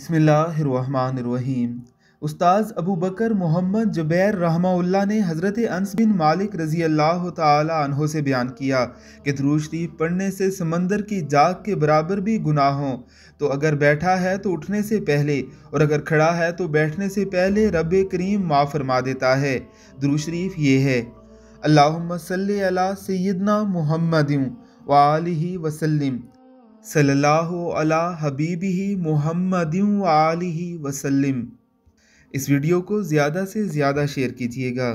बसमिल्लाम उस्ताद अबू बकर मोहम्मद जुबैर रहमाउल्ला ने हज़रत अनस बिन मालिक रज़ी अल्लाह तहों से बयान किया कि दुरुशरी पढ़ने से समंदर की जाग के बराबर भी गुनाह हों तो अगर बैठा है तो उठने से पहले और अगर खड़ा है तो बैठने से पहले रब करीम माँ फरमा देता है दुरुशरीफ ये है अल्लाह सल अला सैदना महमद वाल वसलम सल्लल्लाहु अला ही मोहम्मद वसलम इस वीडियो को ज़्यादा से ज़्यादा शेयर कीजिएगा